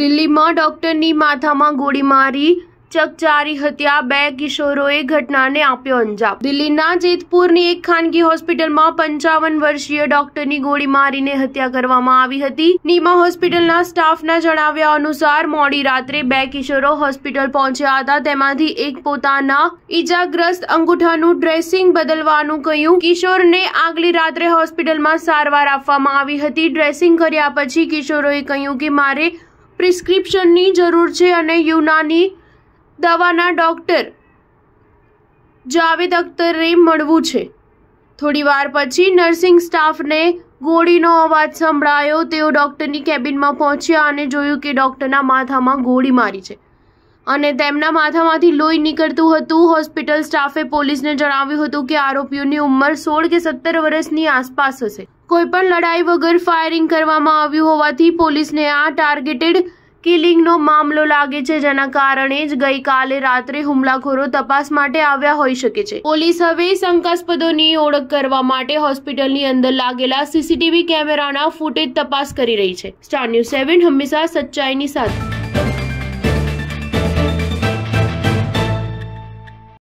દિલ્હીમાં ડોક્ટરની માથામાં ગોળી મારી ચકચારી હત્યા બે કિશોરોએ ઘટનાને આપ્યો અંજામ દિલ્હીના જેતપુરની એક ખાનગી હોસ્પિટલમાં પંચાવન વર્ષીય ડોક્ટરની ગોળી મારીને હત્યા કરવામાં આવી હતી નીમા હોસ્પિટલના સ્ટાફના જણાવ્યા અનુસાર મોડી રાત્રે બે કિશોરો હોસ્પિટલ પહોંચ્યા હતા તેમાંથી એક પોતાના ઈજાગ્રસ્ત અંગૂઠાનું ડ્રેસિંગ બદલવાનું કહ્યું કિશોરને આગલી રાત્રે હોસ્પિટલમાં સારવાર આપવામાં આવી હતી ડ્રેસિંગ કર્યા પછી કિશોરોએ કહ્યું કે મારે પ્રિસ્ક્રિપ્શનની જરૂર છે અને યુનાની દવાના ડૉક્ટર જાવેદ અખ્તરે મળવું છે થોડી વાર પછી નર્સિંગ સ્ટાફને ગોળીનો અવાજ સંભળાયો તેઓ ડૉક્ટરની કેબિનમાં પહોંચ્યા અને જોયું કે ડૉક્ટરના માથામાં ગોળી મારી છે અને તેમના માથામાંથી લોહી નીકળતું હતું હોસ્પિટલ સ્ટાફે પોલીસને જણાવ્યું હતું કે આરોપીઓની ઉંમર સોળ કે સત્તર વર્ષની આસપાસ હશે કોઈપણ લડાઈ વગર ફાયરિંગ કરવામાં આવ્યું હોવાથી પોલીસને આ ટાર્ગેટેડ કિલિંગનો મામલો લાગે છે જેના કારણે જ ગઈકાલે રાત્રે હુમલાખોરો તપાસ માટે આવ્યા હોઈ શકે છે પોલીસ હવે શંકાસ્પદોની ઓળખ કરવા માટે હોસ્પિટલની અંદર લાગેલા સીસીટીવી કેમેરાના ફૂટેજ તપાસ કરી રહી છે સ્ટાર ન્યૂઝ સેવન હંમેશા સચ્ચાઈની સાથે